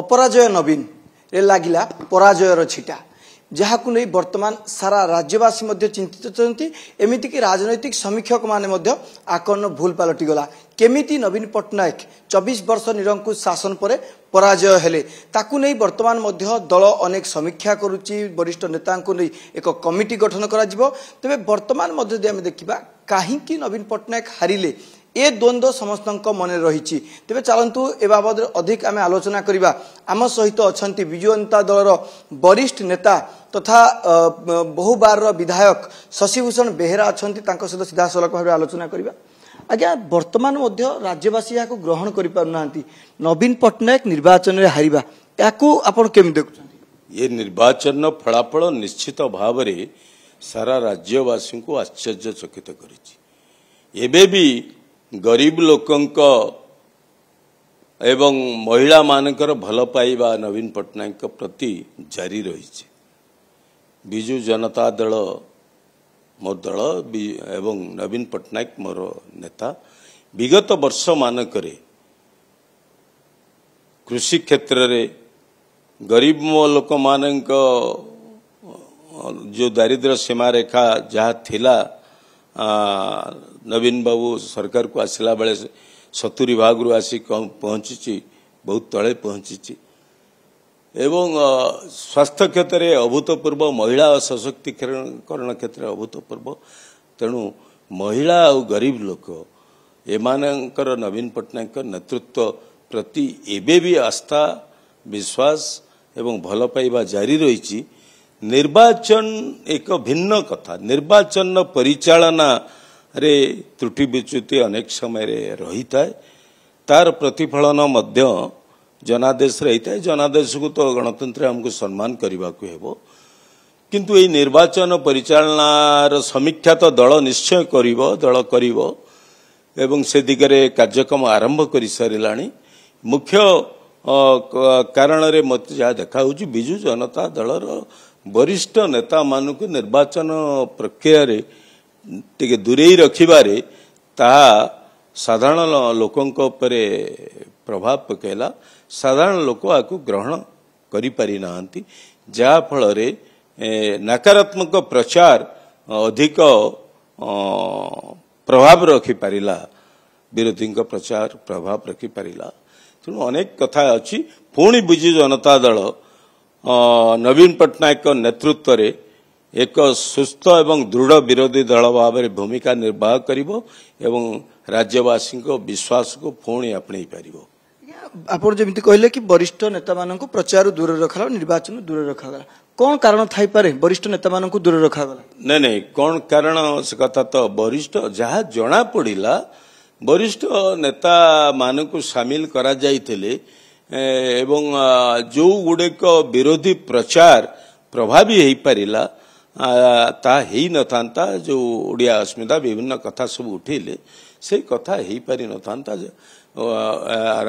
ଅପରାଜୟ ନବୀନରେ ଲାଗିଲା ପରାଜୟର ଛିଟା ଯାହାକୁ ନେଇ ବର୍ତ୍ତମାନ ସାରା ରାଜ୍ୟବାସୀ ମଧ୍ୟ ଚିନ୍ତିତ ଅଛନ୍ତି ଏମିତିକି ରାଜନୈତିକ ସମୀକ୍ଷକମାନେ ମଧ୍ୟ ଆକଳନ ଭୁଲ ପାଲଟିଗଲା କେମିତି ନବୀନ ପଟ୍ଟନାୟକ ଚବିଶ ବର୍ଷ ନିରଙ୍କୁଶ ଶାସନ ପରେ ପରାଜୟ ହେଲେ ତାକୁ ନେଇ ବର୍ତ୍ତମାନ ମଧ୍ୟ ଦଳ ଅନେକ ସମୀକ୍ଷା କରୁଛି ବରିଷ୍ଠ ନେତାଙ୍କୁ ନେଇ ଏକ କମିଟି ଗଠନ କରାଯିବ ତେବେ ବର୍ତ୍ତମାନ ମଧ୍ୟ ଯଦି ଆମେ ଦେଖିବା କାହିଁକି ନବୀନ ପଟ୍ଟନାୟକ ହାରିଲେ ଏ ଦ୍ୱନ୍ଦ୍ୱ ସମସ୍ତଙ୍କ ମନରେ ରହିଛି ତେବେ ଚାଲନ୍ତୁ ଏ ବାବଦରେ ଅଧିକ ଆମେ ଆଲୋଚନା କରିବା ଆମ ସହିତ ଅଛନ୍ତି ବିଜୁ ଜନତା ଦଳର ବରିଷ୍ଠ ନେତା ତଥା ବହୁବାରର ବିଧାୟକ ଶଶିଭୂଷଣ ବେହେରା ଅଛନ୍ତି ତାଙ୍କ ସହିତ ସିଧାସଳଖ ଭାବେ ଆଲୋଚନା କରିବା ଆଜ୍ଞା ବର୍ତ୍ତମାନ ମଧ୍ୟ ରାଜ୍ୟବାସୀ ଏହାକୁ ଗ୍ରହଣ କରିପାରୁନାହାନ୍ତି ନବୀନ ପଟ୍ଟନାୟକ ନିର୍ବାଚନରେ ହାରିବା ଏହାକୁ ଆପଣ କେମିତି ଦେଖୁଛନ୍ତି ଏ ନିର୍ବାଚନର ଫଳାଫଳ ନିଶ୍ଚିତ ଭାବରେ ସାରା ରାଜ୍ୟବାସୀଙ୍କୁ ଆଶ୍ଚର୍ଯ୍ୟ ଚକିତ କରିଛି ଏବେ ବି ଗରିବ ଲୋକଙ୍କ ଏବଂ ମହିଳାମାନଙ୍କର ଭଲ ପାଇବା ନବୀନ ପଟ୍ଟନାୟକଙ୍କ ପ୍ରତି ଜାରି ରହିଛି ବିଜୁ ଜନତା ଦଳ ମୋ ଦଳ ଏବଂ ନବୀନ ପଟ୍ଟନାୟକ ମୋର ନେତା ବିଗତ ବର୍ଷମାନଙ୍କରେ କୃଷି କ୍ଷେତ୍ରରେ ଗରିବ ଲୋକମାନଙ୍କ ଯେଉଁ ଦାରିଦ୍ର୍ୟ ସୀମାରେଖା ଯାହା ଥିଲା ନବୀନ ବାବୁ ସରକାରକୁ ଆସିଲା ବେଳେ ସତୁରୀ ଭାଗରୁ ଆସି ପହଞ୍ଚିଛି ବହୁତ ତଳେ ପହଞ୍ଚିଛି ଏବଂ ସ୍ୱାସ୍ଥ୍ୟ କ୍ଷେତ୍ରରେ ଅଭୂତପୂର୍ବ ମହିଳା ଓ ସଶକ୍ତିକରଣ କ୍ଷେତ୍ରରେ ଅଭୂତପୂର୍ବ ତେଣୁ ମହିଳା ଆଉ ଗରିବ ଲୋକ ଏମାନଙ୍କର ନବୀନ ପଟ୍ଟନାୟକଙ୍କ ନେତୃତ୍ୱ ପ୍ରତି ଏବେ ବି ଆସ୍ଥା ବିଶ୍ୱାସ ଏବଂ ଭଲ ପାଇବା ଜାରି ରହିଛି ନିର୍ବାଚନ ଏକ ଭିନ୍ନ କଥା ନିର୍ବାଚନ ପରିଚାଳନାରେ ତ୍ରୁଟି ବିଚ୍ୟୁତି ଅନେକ ସମୟରେ ରହିଥାଏ ତାର ପ୍ରତିଫଳନ ମଧ୍ୟ ଜନାଦେଶରେ ରହିଥାଏ ଜନାଦେଶକୁ ତ ଗଣତନ୍ତ୍ର ଆମକୁ ସମ୍ମାନ କରିବାକୁ ହେବ କିନ୍ତୁ ଏଇ ନିର୍ବାଚନ ପରିଚାଳନାର ସମୀକ୍ଷା ତ ଦଳ ନିଶ୍ଚୟ କରିବ ଦଳ କରିବ ଏବଂ ସେ ଦିଗରେ କାର୍ଯ୍ୟକ୍ରମ ଆରମ୍ଭ କରିସାରିଲାଣି ମୁଖ୍ୟ କାରଣରେ ମୋତେ ଯାହା ଦେଖାହେଉଛି ବିଜୁ ଜନତା ଦଳର ବରିଷ୍ଠ ନେତାମାନଙ୍କୁ ନିର୍ବାଚନ ପ୍ରକ୍ରିୟାରେ ଟିକେ ଦୂରେଇ ରଖିବାରେ ତାହା ସାଧାରଣ ଲୋକଙ୍କ ଉପରେ ପ୍ରଭାବ ପକାଇଲା ସାଧାରଣ ଲୋକ ଏହାକୁ ଗ୍ରହଣ କରିପାରିନାହାନ୍ତି ଯାହାଫଳରେ ନକାରାତ୍ମକ ପ୍ରଚାର ଅଧିକ ପ୍ରଭାବ ରଖିପାରିଲା ବିରୋଧୀଙ୍କ ପ୍ରଚାର ପ୍ରଭାବ ରଖିପାରିଲା ତେଣୁ ଅନେକ କଥା ଅଛି ପୁଣି ବିଜୁ ଜନତା ଦଳ ନବୀନ ପଟ୍ଟନାୟକଙ୍କ ନେତୃତ୍ୱରେ ଏକ ସୁସ୍ଥ ଏବଂ ଦୃଢ଼ ବିରୋଧୀ ଦଳ ଭାବରେ ଭୂମିକା ନିର୍ବାହ କରିବ ଏବଂ ରାଜ୍ୟବାସୀଙ୍କ ବିଶ୍ୱାସକୁ ପୁଣି ଆପଣେଇ ପାରିବ ଆପଣ ଯେମିତି କହିଲେ କି ବରିଷ୍ଠ ନେତାମାନଙ୍କୁ ପ୍ରଚାର ଦୂରରେ ରଖାଗଲା ନିର୍ବାଚନ ଦୂରରେ ରଖାଗଲା କ'ଣ କାରଣ ଥାଇପାରେ ବରିଷ୍ଠ ନେତାମାନଙ୍କୁ ଦୂରରେ ରଖାଗଲା ନାଇଁ ନାଇଁ କ'ଣ କାରଣ ସେ କଥା ତ ବରିଷ୍ଠ ଯାହା ଜଣାପଡ଼ିଲା ବରିଷ୍ଠ ନେତାମାନଙ୍କୁ ସାମିଲ କରାଯାଇଥିଲେ ଏବଂ ଯେଉଁ ଗୁଡ଼ିକ ବିରୋଧୀ ପ୍ରଚାର ପ୍ରଭାବୀ ହୋଇପାରିଲା ତାହା ହେଇନଥାନ୍ତା ଯେଉଁ ଓଡ଼ିଆ ଅସ୍ମିତା ବିଭିନ୍ନ କଥା ସବୁ ଉଠାଇଲେ ସେ କଥା ହୋଇପାରିନଥାନ୍ତା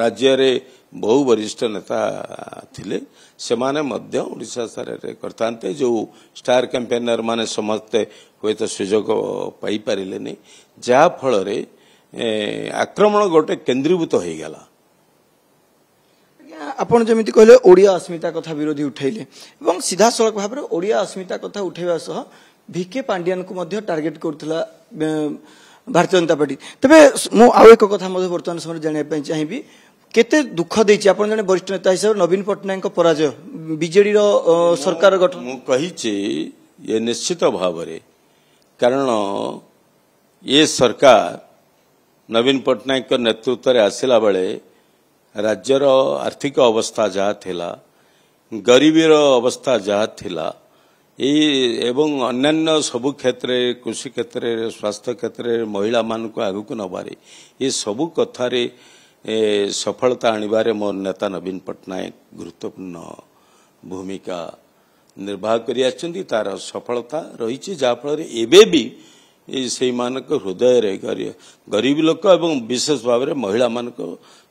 ରାଜ୍ୟରେ ବହୁ ବରିଷ୍ଠ ନେତା ଥିଲେ ସେମାନେ ମଧ୍ୟ ଓଡ଼ିଶା ସ୍ତରରେ କରିଥାନ୍ତେ ଯେଉଁ ଷ୍ଟାର କ୍ୟାମ୍ପେନର ମାନେ ସମସ୍ତେ ହୁଏତ ସୁଯୋଗ ପାଇପାରିଲେନି ଯାହାଫଳରେ ଆକ୍ରମଣ ଗୋଟେ କେନ୍ଦ୍ରୀଭୂତ ହୋଇଗଲା ଆପଣ ଯେମିତି କହିଲେ ଓଡ଼ିଆ ଅସ୍ମିତା କଥା ବିରୋଧୀ ଉଠାଇଲେ ଏବଂ ସିଧାସଳଖ ଭାବରେ ଓଡ଼ିଆ ଅସ୍ମିତା କଥା ଉଠାଇବା ସହ ଭିକେ ପାଣ୍ଡିଆନଙ୍କୁ ମଧ୍ୟ ଟାର୍ଗେଟ୍ କରୁଥିଲା ଭାରତୀୟ ଜନତା ପାର୍ଟି ତେବେ ମୁଁ ଆଉ ଏକ କଥା ମଧ୍ୟ ବର୍ତ୍ତମାନ ସମୟରେ ଜାଣିବା ପାଇଁ ଚାହିଁବି କେତେ ଦୁଃଖ ଦେଇଛି ଆପଣ ଜଣେ ବରିଷ୍ଠ ନେତା ହିସାବରେ ନବୀନ ପଟ୍ଟନାୟକଙ୍କ ପରାଜୟ ବିଜେଡ଼ିର ସରକାର ଗଠନ ମୁଁ କହିଛି ଏ ନିଶ୍ଚିତ ଭାବରେ କାରଣ ଏ ସରକାର ନବୀନ ପଟ୍ଟନାୟକଙ୍କ ନେତୃତ୍ୱରେ ଆସିଲା ବେଳେ ରାଜ୍ୟର ଆର୍ଥିକ ଅବସ୍ଥା ଯାହା ଥିଲା ଗରିବୀର ଅବସ୍ଥା ଯାହା ଥିଲା ଏଇ ଏବଂ ଅନ୍ୟାନ୍ୟ ସବୁ କ୍ଷେତ୍ରରେ କୃଷି କ୍ଷେତ୍ରରେ ସ୍ୱାସ୍ଥ୍ୟ କ୍ଷେତ୍ରରେ ମହିଳାମାନଙ୍କୁ ଆଗକୁ ନେବାରେ ଏ ସବୁ କଥାରେ ସଫଳତା ଆଣିବାରେ ମୋ ନେତା ନବୀନ ପଟ୍ଟନାୟକ ଗୁରୁତ୍ୱପୂର୍ଣ୍ଣ ଭୂମିକା ନିର୍ବାହ କରିଆସିଛନ୍ତି ତା'ର ସଫଳତା ରହିଛି ଯାହାଫଳରେ ଏବେ ବି ସେଇମାନଙ୍କ ହୃଦୟରେ ଗରିବ ଲୋକ ଏବଂ ବିଶେଷ ଭାବରେ ମହିଳାମାନଙ୍କ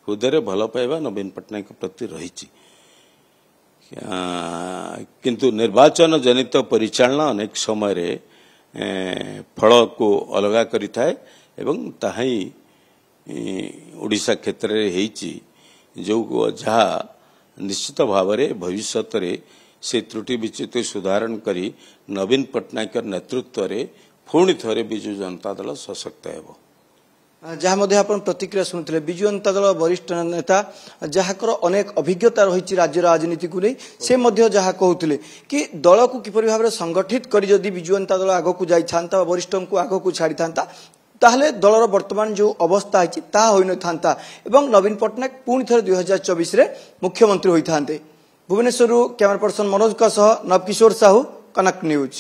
ହୃଦୟରେ ଭଲ ପାଇବା ନବୀନ ପଟ୍ଟନାୟକଙ୍କ ପ୍ରତି ରହିଛି କିନ୍ତୁ ନିର୍ବାଚନ ଜନିତ ପରିଚାଳନା ଅନେକ ସମୟରେ ଫଳକୁ ଅଲଗା କରିଥାଏ ଏବଂ ତାହା ହିଁ ଓଡ଼ିଶା କ୍ଷେତ୍ରରେ ହେଇଛି ଯେଉଁ ଯାହା ନିଶ୍ଚିତ ଭାବରେ ଭବିଷ୍ୟତରେ ସେ ତ୍ରୁଟି ବିଚ୍ୟୁତି ସୁଧାରଣ କରି ନବୀନ ପଟ୍ଟନାୟକଙ୍କ ନେତୃତ୍ୱରେ ପୁଣି ଥରେ ବିଜୁ ଜନତା ଦଳ ସଶକ୍ତ ହେବ ଯାହା ମଧ୍ୟ ଆପଣ ପ୍ରତିକ୍ରିୟା ଶୁଣୁଥିଲେ ବିଜୁ ଜନତା ଦଳ ବରିଷ୍ଠ ନେତା ଯାହାଙ୍କର ଅନେକ ଅଭିଜ୍ଞତା ରହିଛି ରାଜ୍ୟ ରାଜନୀତିକୁ ନେଇ ସେ ମଧ୍ୟ ଯାହା କହୁଥିଲେ କି ଦଳକୁ କିପରି ଭାବରେ ସଂଗଠିତ କରି ଯଦି ବିଜୁ ଜନତା ଦଳ ଆଗକୁ ଯାଇଥାନ୍ତା ବରିଷ୍ଠଙ୍କୁ ଆଗକୁ ଛାଡ଼ିଥାନ୍ତା ତାହେଲେ ଦଳର ବର୍ତ୍ତମାନ ଯେଉଁ ଅବସ୍ଥା ହୋଇଛି ତାହା ହୋଇନଥାନ୍ତା ଏବଂ ନବୀନ ପଟ୍ଟନାୟକ ପୁଣି ଥରେ ଦୁଇ ହଜାର ଚବିଶରେ ମୁଖ୍ୟମନ୍ତ୍ରୀ ହୋଇଥାନ୍ତେ ଭୁବନେଶ୍ୱରରୁ କ୍ୟାମେରା ପର୍ସନ ମନୋଜଙ୍କ ସହ ନବକିଶୋର ସାହୁ କନକ ନ୍ୟୁଜ୍